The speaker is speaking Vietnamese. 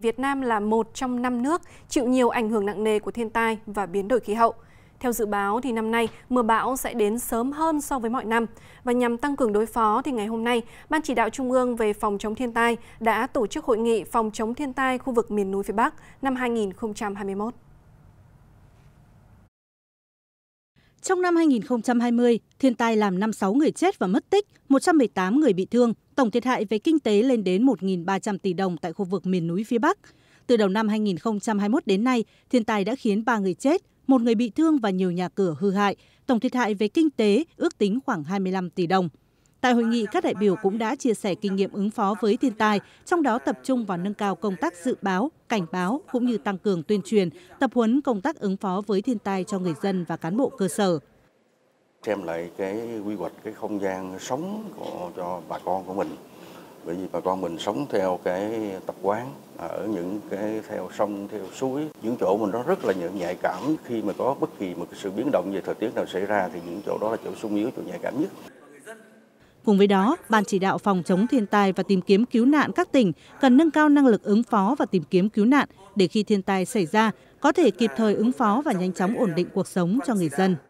Việt Nam là một trong năm nước chịu nhiều ảnh hưởng nặng nề của thiên tai và biến đổi khí hậu. Theo dự báo thì năm nay mưa bão sẽ đến sớm hơn so với mọi năm và nhằm tăng cường đối phó thì ngày hôm nay Ban chỉ đạo Trung ương về phòng chống thiên tai đã tổ chức hội nghị phòng chống thiên tai khu vực miền núi phía Bắc năm 2021. Trong năm 2020, thiên tai làm 56 người chết và mất tích, 118 người bị thương, tổng thiệt hại về kinh tế lên đến 1.300 tỷ đồng tại khu vực miền núi phía Bắc. Từ đầu năm 2021 đến nay, thiên tai đã khiến 3 người chết, một người bị thương và nhiều nhà cửa hư hại, tổng thiệt hại về kinh tế ước tính khoảng 25 tỷ đồng. Tại hội nghị, các đại biểu cũng đã chia sẻ kinh nghiệm ứng phó với thiên tai, trong đó tập trung vào nâng cao công tác dự báo, cảnh báo cũng như tăng cường tuyên truyền, tập huấn công tác ứng phó với thiên tai cho người dân và cán bộ cơ sở. Xem lại cái quy hoạch cái không gian sống của, cho bà con của mình. Bởi vì bà con mình sống theo cái tập quán ở những cái theo sông, theo suối, những chỗ mình nó rất là những nhạy cảm khi mà có bất kỳ một sự biến động về thời tiết nào xảy ra thì những chỗ đó là chỗ sung yếu, chỗ nhạy cảm nhất. Cùng với đó, Ban chỉ đạo phòng chống thiên tai và tìm kiếm cứu nạn các tỉnh cần nâng cao năng lực ứng phó và tìm kiếm cứu nạn để khi thiên tai xảy ra, có thể kịp thời ứng phó và nhanh chóng ổn định cuộc sống cho người dân.